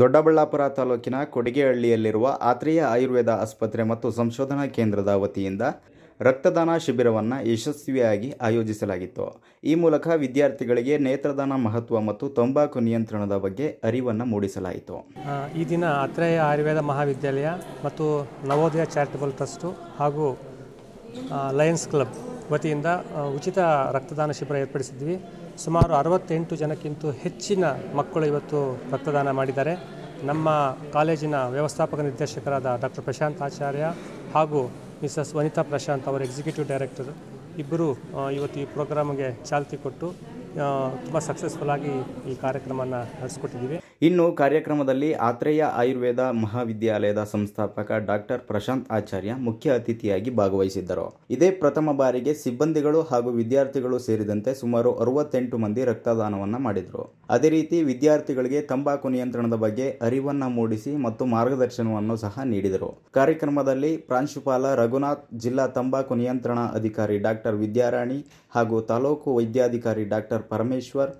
ದೊಡ್ಡಬಳ್ಳಾಪುರ ತಾಲೂಕಿನ ಕೊಡಿಗೆಹಳ್ಳಿಯಲ್ಲಿರುವ ಆತ್ರೇಯ ಆಯುರ್ವೇದ ಆಸ್ಪತ್ರೆ ಮತ್ತು ಸಂಶೋಧನಾ ಕೇಂದ್ರದ ವತಿಯಿಂದ ರಕ್ತದಾನ ಶಿಬಿರವನ್ನು ಯಶಸ್ವಿಯಾಗಿ ಆಯೋಜಿಸಲಾಗಿತ್ತು ಈ ಮೂಲಕ ವಿದ್ಯಾರ್ಥಿಗಳಿಗೆ ನೇತ್ರದಾನ ಮಹತ್ವ ಮತ್ತು ತಂಬಾಕು ನಿಯಂತ್ರಣದ ಬಗ್ಗೆ ಅರಿವನ್ನು ಮೂಡಿಸಲಾಯಿತು ಈ ದಿನ ಆತ್ರೇಯ ಆಯುರ್ವೇದ ಮಹಾವಿದ್ಯಾಲಯ ಮತ್ತು ನವೋದಯ ಚಾರಿಟಬಲ್ ಟ್ರಸ್ಟು ಹಾಗೂ ಲಯನ್ಸ್ ಕ್ಲಬ್ ವತಿಯಿಂದ ಉಚಿತ ರಕ್ತದಾನ ಶಿಬಿರ ಏರ್ಪಡಿಸಿದ್ವಿ ಸುಮಾರು ಅರವತ್ತೆಂಟು ಜನಕ್ಕಿಂತ ಹೆಚ್ಚಿನ ಮಕ್ಕಳು ಇವತ್ತು ರಕ್ತದಾನ ಮಾಡಿದ್ದಾರೆ ನಮ್ಮ ಕಾಲೇಜಿನ ವ್ಯವಸ್ಥಾಪಕ ನಿರ್ದೇಶಕರಾದ ಡಾಕ್ಟರ್ ಪ್ರಶಾಂತ್ ಆಚಾರ್ಯ ಹಾಗೂ ಮಿಸಸ್ ವನಿತಾ ಪ್ರಶಾಂತ್ ಅವರ ಎಕ್ಸಿಕ್ಯೂಟಿವ್ ಡೈರೆಕ್ಟರ್ ಇಬ್ಬರು ಇವತ್ತು ಈ ಪ್ರೋಗ್ರಾಮ್ಗೆ ಚಾಲ್ತಿ ಕೊಟ್ಟು ತುಂಬ ಸಕ್ಸಸ್ಫುಲ್ ಆಗಿ ಈ ಕಾರ್ಯಕ್ರಮವನ್ನು ನಡೆಸಿಕೊಟ್ಟಿದ್ದೀವಿ ಇನ್ನು ಕಾರ್ಯಕ್ರಮದಲ್ಲಿ ಆತ್ರೇಯ ಆಯುರ್ವೇದ ಮಹಾವಿದ್ಯಾಲಯದ ಸಂಸ್ಥಾಪಕ ಡಾಕ್ಟರ್ ಪ್ರಶಾಂತ್ ಆಚಾರ್ಯ ಮುಖ್ಯ ಅತಿಥಿಯಾಗಿ ಭಾಗವಹಿಸಿದ್ದರು ಇದೇ ಪ್ರಥಮ ಬಾರಿಗೆ ಸಿಬ್ಬಂದಿಗಳು ಹಾಗೂ ವಿದ್ಯಾರ್ಥಿಗಳು ಸೇರಿದಂತೆ ಸುಮಾರು ಅರವತ್ತೆಂಟು ಮಂದಿ ರಕ್ತದಾನವನ್ನು ಮಾಡಿದರು ಅದೇ ರೀತಿ ವಿದ್ಯಾರ್ಥಿಗಳಿಗೆ ತಂಬಾಕು ನಿಯಂತ್ರಣದ ಬಗ್ಗೆ ಅರಿವನ್ನು ಮೂಡಿಸಿ ಮತ್ತು ಮಾರ್ಗದರ್ಶನವನ್ನು ಸಹ ನೀಡಿದರು ಕಾರ್ಯಕ್ರಮದಲ್ಲಿ ಪ್ರಾಂಶುಪಾಲ ರಘುನಾಥ್ ಜಿಲ್ಲಾ ತಂಬಾಕು ನಿಯಂತ್ರಣ ಅಧಿಕಾರಿ ಡಾಕ್ಟರ್ ವಿದ್ಯಾರಾಣಿ ಹಾಗೂ ತಾಲೂಕು ವೈದ್ಯಾಧಿಕಾರಿ ಡಾಕ್ಟರ್ ಪರಮೇಶ್ವರ್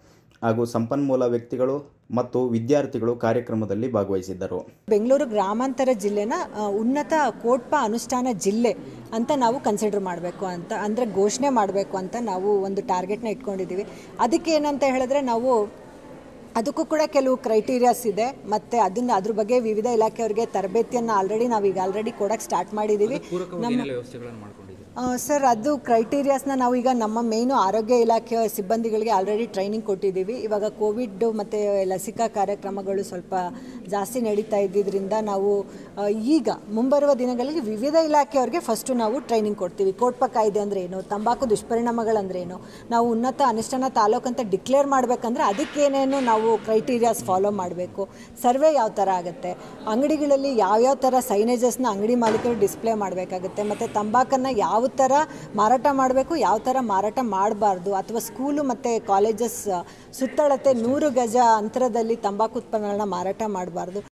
ಹಾಗೂ ಸಂಪನ್ಮೂಲ ವ್ಯಕ್ತಿಗಳು ಮತ್ತು ವಿದ್ಯಾರ್ಥಿಗಳು ಕಾರ್ಯಕ್ರಮದಲ್ಲಿ ಭಾಗವಹಿಸಿದ್ದರು ಬೆಂಗಳೂರು ಗ್ರಾಮಾಂತರ ಜಿಲ್ಲೆನ ಉನ್ನತ ಕೋಟ್ಪ ಅನುಷ್ಠಾನ ಜಿಲ್ಲೆ ಅಂತ ನಾವು ಕನ್ಸಿಡರ್ ಮಾಡಬೇಕು ಅಂತ ಅಂದರೆ ಘೋಷಣೆ ಮಾಡಬೇಕು ಅಂತ ನಾವು ಒಂದು ಟಾರ್ಗೆಟ್ನ ಇಟ್ಕೊಂಡಿದ್ದೀವಿ ಅದಕ್ಕೆ ಏನಂತ ಹೇಳಿದ್ರೆ ನಾವು ಅದಕ್ಕೂ ಕೂಡ ಕೆಲವು ಕ್ರೈಟೀರಿಯಾಸ್ ಇದೆ ಮತ್ತು ಅದನ್ನು ಅದ್ರ ಬಗ್ಗೆ ವಿವಿಧ ಇಲಾಖೆಯವರಿಗೆ ತರಬೇತಿಯನ್ನು ಆಲ್ರೆಡಿ ನಾವು ಈಗ ಆಲ್ರೆಡಿ ಕೊಡೋಕೆ ಸ್ಟಾರ್ಟ್ ಮಾಡಿದ್ದೀವಿ ನಮ್ಮ ಸರ್ ಅದು ಕ್ರೈಟೀರಿಯಾಸ್ನ ನಾವು ಈಗ ನಮ್ಮ ಮೇನು ಆರೋಗ್ಯ ಇಲಾಖೆಯ ಸಿಬ್ಬಂದಿಗಳಿಗೆ ಆಲ್ರೆಡಿ ಟ್ರೈನಿಂಗ್ ಕೊಟ್ಟಿದ್ದೀವಿ ಇವಾಗ ಕೋವಿಡ್ ಮತ್ತು ಲಸಿಕಾ ಕಾರ್ಯಕ್ರಮಗಳು ಸ್ವಲ್ಪ ಜಾಸ್ತಿ ನಡೀತಾ ಇದ್ದಿದ್ದರಿಂದ ನಾವು ಈಗ ಮುಂಬರುವ ದಿನಗಳಲ್ಲಿ ವಿವಿಧ ಇಲಾಖೆಯವ್ರಿಗೆ ಫಸ್ಟು ನಾವು ಟ್ರೈನಿಂಗ್ ಕೊಡ್ತೀವಿ ಕೋಟ್ಪ ಕಾಯ್ದೆ ಅಂದರೆ ಏನು ತಂಬಾಕು ದುಷ್ಪರಿಣಾಮಗಳಂದ್ರೇನು ನಾವು ಉನ್ನತ ಅನುಷ್ಠಾನ ತಾಲೂಕು ಅಂತ ಡಿಕ್ಲೇರ್ ಮಾಡಬೇಕಂದ್ರೆ ಅದಕ್ಕೇನೇನು ನಾವು ಕ್ರೈಟೀರಿಯಾಸ್ ಫಾಲೋ ಮಾಡಬೇಕು ಸರ್ವೆ ಯಾವ ಥರ ಆಗುತ್ತೆ ಅಂಗಡಿಗಳಲ್ಲಿ ಯಾವ್ಯಾವ ಥರ ಸೈನೇಜಸ್ನ ಅಂಗಡಿ ಮಾಲೀಕರು ಡಿಸ್ಪ್ಲೇ ಮಾಡಬೇಕಾಗುತ್ತೆ ಮತ್ತು ತಂಬಾಕನ್ನು ಯಾವ ಥರ ಮಾರಾಟ ಮಾಡಬೇಕು ಯಾವ ಥರ ಮಾರಾಟ ಮಾಡಬಾರ್ದು ಅಥವಾ ಸ್ಕೂಲು ಮತ್ತು ಕಾಲೇಜಸ್ ಸುತ್ತಳತೆ ನೂರು ಗಜ ಅಂತರದಲ್ಲಿ ತಂಬಾಕು ಉತ್ಪನ್ನಗಳನ್ನ ಮಾರಾಟ ಮಾಡಬಾರ್ದು